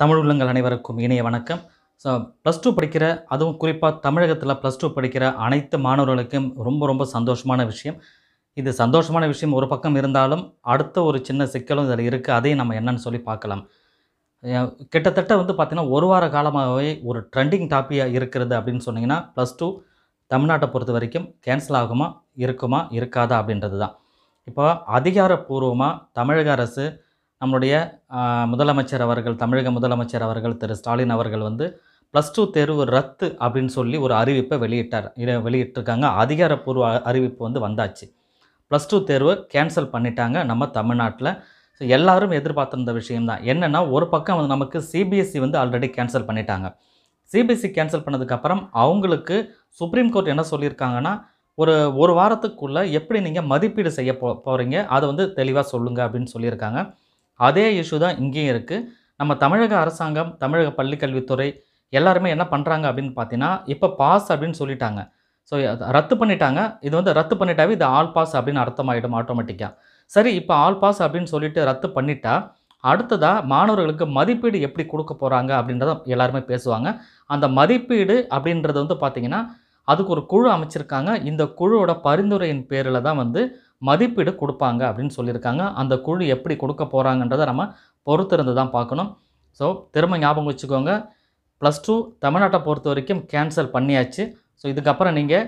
தமிழ் உள்ளங்கள் அனைவருக்கும் இணைய வணக்கம் ஸோ ப்ளஸ் டூ படிக்கிற அதுவும் குறிப்பாக தமிழகத்தில் ப்ளஸ் டூ படிக்கிற அனைத்து மாணவர்களுக்கும் ரொம்ப ரொம்ப சந்தோஷமான விஷயம் இது சந்தோஷமான விஷயம் ஒரு பக்கம் இருந்தாலும் அடுத்த ஒரு சின்ன சிக்கலும் இதில் இருக்குது அதையும் நம்ம என்னென்னு சொல்லி பார்க்கலாம் கிட்டத்தட்ட வந்து பார்த்திங்கன்னா ஒரு வார காலமாகவே ஒரு ட்ரெண்டிங் டாப்பியாக இருக்கிறது அப்படின்னு சொன்னிங்கன்னா ப்ளஸ் டூ தமிழ்நாட்டை பொறுத்த வரைக்கும் கேன்சல் ஆகுமா இருக்குமா இருக்காதா அப்படின்றது தான் இப்போ அதிகாரப்பூர்வமாக தமிழக அரசு நம்மளுடைய முதலமைச்சர் அவர்கள் தமிழக முதலமைச்சர் அவர்கள் திரு ஸ்டாலின் அவர்கள் வந்து ப்ளஸ் டூ தேர்வு ரத்து அப்படின்னு சொல்லி ஒரு அறிவிப்பை வெளியிட்டார் இதை வெளியிட்டிருக்காங்க அதிகாரப்பூர்வ அறிவிப்பு வந்து வந்தாச்சு ப்ளஸ் டூ தேர்வு கேன்சல் பண்ணிட்டாங்க நம்ம தமிழ்நாட்டில் ஸோ எல்லோரும் எதிர்பார்த்துருந்த விஷயம்தான் என்னென்னா ஒரு பக்கம் வந்து நமக்கு சிபிஎஸ்சி e வந்து ஆல்ரெடி கேன்சல் பண்ணிட்டாங்க சிபிஎஸ்சி கேன்சல் e பண்ணதுக்கப்புறம் அவங்களுக்கு சுப்ரீம் கோர்ட் என்ன சொல்லியிருக்காங்கன்னா ஒரு ஒரு வாரத்துக்குள்ளே எப்படி நீங்கள் மதிப்பீடு செய்ய போ போகிறீங்க அதை வந்து தெளிவாக சொல்லுங்கள் அப்படின்னு சொல்லியிருக்காங்க அதே இஷ்யூ தான் இங்கேயும் இருக்குது நம்ம தமிழக அரசாங்கம் தமிழக பள்ளிக்கல்வித்துறை எல்லாருமே என்ன பண்ணுறாங்க அப்படின்னு பார்த்தீங்கன்னா இப்போ பாஸ் அப்படின்னு சொல்லிட்டாங்க ஸோ ரத்து பண்ணிட்டாங்க இது வந்து ரத்து பண்ணிட்டாவே இது ஆல் பாஸ் அப்படின்னு அர்த்தமாகிடும் ஆட்டோமேட்டிக்காக சரி இப்போ ஆல் பாஸ் அப்படின்னு சொல்லிட்டு ரத்து பண்ணிட்டா அடுத்ததாக மாணவர்களுக்கு மதிப்பீடு எப்படி கொடுக்க போகிறாங்க அப்படின்றத எல்லாருமே பேசுவாங்க அந்த மதிப்பீடு அப்படின்றது வந்து பார்த்திங்கன்னா அதுக்கு ஒரு குழு அமைச்சிருக்காங்க இந்த குழுவோட பரிந்துரையின் பேரில் தான் வந்து மதிப்பீடு கொடுப்பாங்க அப்படின்னு சொல்லியிருக்காங்க அந்த குழு எப்படி கொடுக்க போகிறாங்கன்றதை நம்ம பொறுத்திருந்து தான் பார்க்கணும் ஸோ திரும்ப ஞாபகம் வச்சுக்கோங்க ப்ளஸ் டூ தமிழ்நாட்டை பொறுத்த வரைக்கும் கேன்சல் பண்ணியாச்சு ஸோ இதுக்கப்புறம் நீங்கள்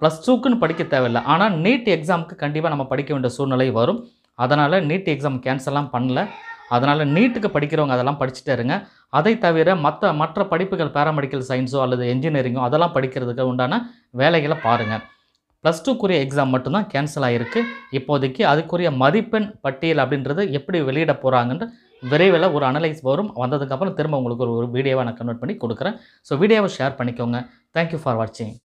ப்ளஸ் டூக்குன்னு படிக்க தேவையில்லை ஆனால் நீட் எக்ஸாமுக்கு கண்டிப்பாக நம்ம படிக்க வேண்டிய சூழ்நிலை வரும் அதனால் நீட் எக்ஸாம் கேன்சல்லாம் பண்ணல அதனால் நீட்டுக்கு படிக்கிறவங்க அதெல்லாம் படிச்சுட்டே இருங்க அதை தவிர மற்ற மற்ற படிப்புகள் பேராமெடிக்கல் சயின்ஸோ அல்லது என்ஜினியரிங்கோ அதெல்லாம் படிக்கிறதுக்கு உண்டான வேலைகளை பாருங்கள் ப்ளஸ் டூக்குரிய எக்ஸாம் மட்டும்தான் கேன்சல் ஆகிருக்கு இப்போதைக்கு அதுக்குரிய மதிப்பெண் பட்டியல் அப்படின்றது எப்படி வெளியிட போகிறாங்கன்ற விரைவில் ஒரு அனலைஸ் வரும் வந்ததுக்கப்புறம் திரும்ப உங்களுக்கு ஒரு வீடியோவை நான் கன்வெர்ட் பண்ணி கொடுக்குறேன் ஸோ வீடியோவை ஷேர் பண்ணிக்கோங்க தேங்க்யூ ஃபார் வாட்சிங்